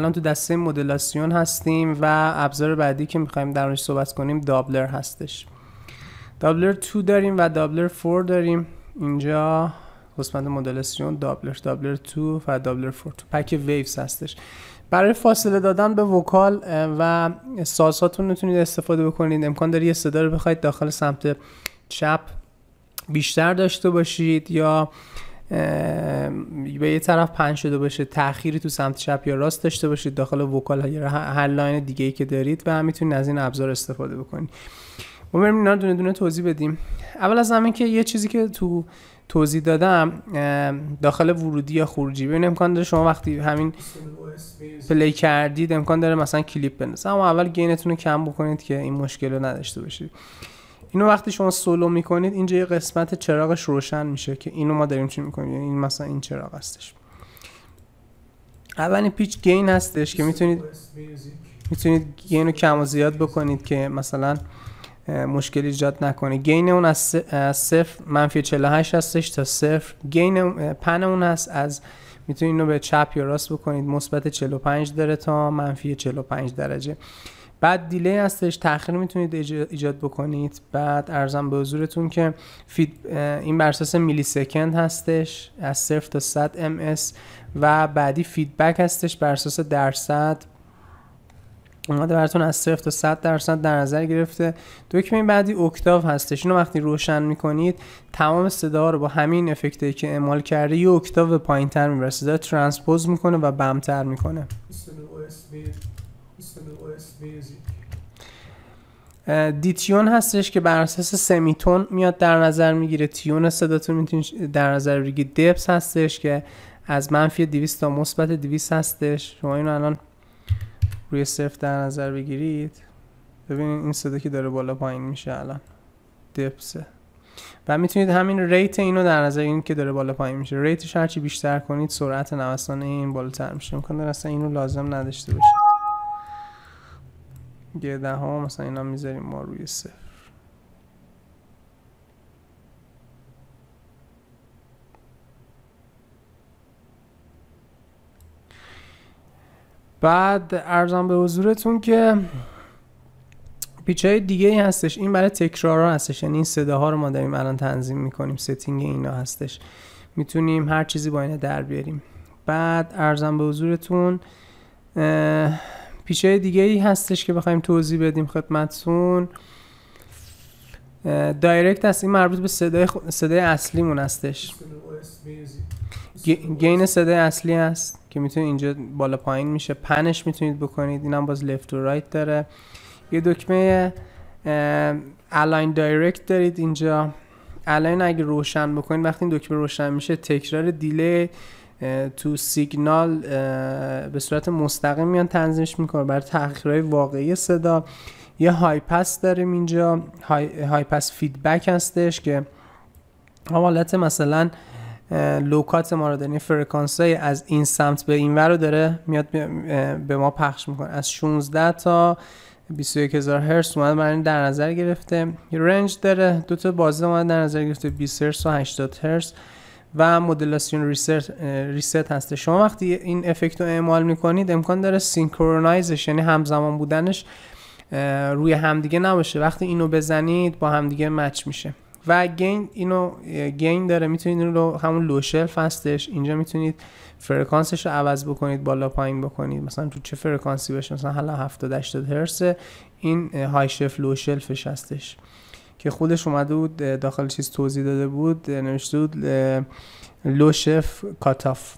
الان تو دسته مدلاسیون هستیم و ابزار بعدی که میخوایم در اونش صحبت کنیم دابلر هستش دابلر 2 داریم و دابلر 4 داریم اینجا قسمت مدلاسیون دابلر دابلر 2 و دابلر 4 تو پک ویوز هستش برای فاصله دادن به وکال و سازهاتون میتونید استفاده بکنید امکان داری یه صدا رو بخواید داخل سمت چپ بیشتر داشته باشید یا به یه طرف پنج شده باشه تأخیری تو سمت چپ یا راست داشته باشید داخل وکال یا هر لاین دیگه ای که دارید و هم میتونید از این ابزار استفاده بکنید ما بریم اینا دونه دونه توضیح بدیم اول از همه که یه چیزی که تو توضیح دادم داخل ورودی یا خروجی ببین امکان داره شما وقتی همین پلی کردید امکان داره مثلا کلیپ بندازه اما اول گینتون رو کم بکنید که این مشکل رو نداشته باشید اینو وقتی شما سولو میکنید اینجا یه قسمت چراغش روشن میشه که اینو ما داریم چی میکنیم یعنی این مثلا این چراغ هستش اولین پیچ گین هستش که میتونید میتونید گین رو کم و زیاد بکنید که مثلا مشکل ایجاد نکنه گین اون از صفر منفی 48 هستش تا صفر گین پن اون هست از میتونید اینو به چپ یا راست بکنید مثبت 45 داره تا منفی 45 درجه بعد دیلی هستش تاخیر میتونید ایجاد بکنید بعد ارزم به حضورتون که فید این بر اساس میلی سکند هستش از 0 تا 100 ام و بعدی فیدبک هستش بر اساس درصد اومده براتون از 0 تا 100 درصد در نظر گرفته دکمه بعدی اکتاو هستش اینو وقتی روشن میکنید تمام صدا رو با همین افکتی که اعمال کرده یه اکتاو پایینتر میبره صدا ترانسپوز میکنه و بمتر میکنه دیتیون هستش که بر اساس سمیتون میاد در نظر میگیره تیون صداتون میتونید در نظر بگیرید دپس هستش که از منفی 200 تا مثبت 200 هستش شما اینو الان روی صفر در نظر بگیرید ببینید این صدا که داره بالا پایین میشه الان دپس و میتونید همین ریت اینو در نظر این که داره بالا پایین میشه ریتش هرچی بیشتر کنید سرعت نوسان این بالاتر میشه امکان داره اصلا اینو لازم نداشته باشید یه ده ها مثلا اینا میذاریم ما روی صفر بعد ارزم به حضورتون که پیچه دیگه ای هستش این برای تکرارها هستش یعنی این صداها رو ما داریم الان تنظیم میکنیم ستینگ اینا هستش میتونیم هر چیزی با اینه در بیاریم بعد ارزم به حضورتون پیچه دیگه ای هستش که بخوایم توضیح بدیم خدمتتون دایرکت هست این مربوط به صدای, خو... صدای اصلیمون هستش گین صدای اصلی است که میتونید اینجا بالا پایین میشه پنش میتونید بکنید اینم باز لفت و رایت داره یه دکمه الاین دایرکت دارید اینجا الاین اگه روشن بکنید وقتی این دکمه روشن میشه تکرار دیلی تو سیگنال به صورت مستقیم میان تنظیمش میکنه برای تحقیرهای واقعی صدا یه های پس داریم اینجا های, های پس فیدبک هستش که حالت مثلا لوکات ما رو داریم فرکانس های از این سمت به این ور رو داره میاد به ما پخش میکنه از 16 تا 21000 هرتز اومد برای در نظر گرفته رنج داره دو تا بازه اومد در نظر گرفته 20 هرتز و 80 هرتز و مدلاسیون ریست, ریست هسته شما وقتی این افکت رو اعمال میکنید امکان داره سینکرونایزش یعنی همزمان بودنش روی همدیگه نباشه وقتی اینو بزنید با همدیگه مچ میشه و گین اینو گین داره میتونید این رو همون شلف هستش اینجا میتونید فرکانسش رو عوض بکنید بالا پایین بکنید مثلا تو چه فرکانسی باشه مثلا حالا 70 80 هرسه این های شلف لو شلفش هستش که خودش اومده بود داخل چیز توضیح داده بود نوشته بود لوشف کاتاف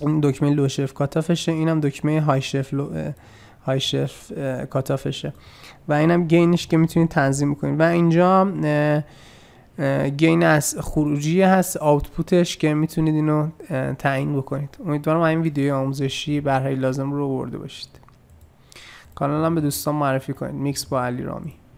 این دکمه لوشف کاتافشه اینم دکمه هایشف لو... های کاتافشه و اینم گینش که میتونید تنظیم کنید و اینجا گین از خروجی هست آوتپوتش که میتونید اینو تعیین بکنید امیدوارم این ویدیو آموزشی برای لازم رو برده باشید کانالم به دوستان معرفی کنید میکس با علی رامی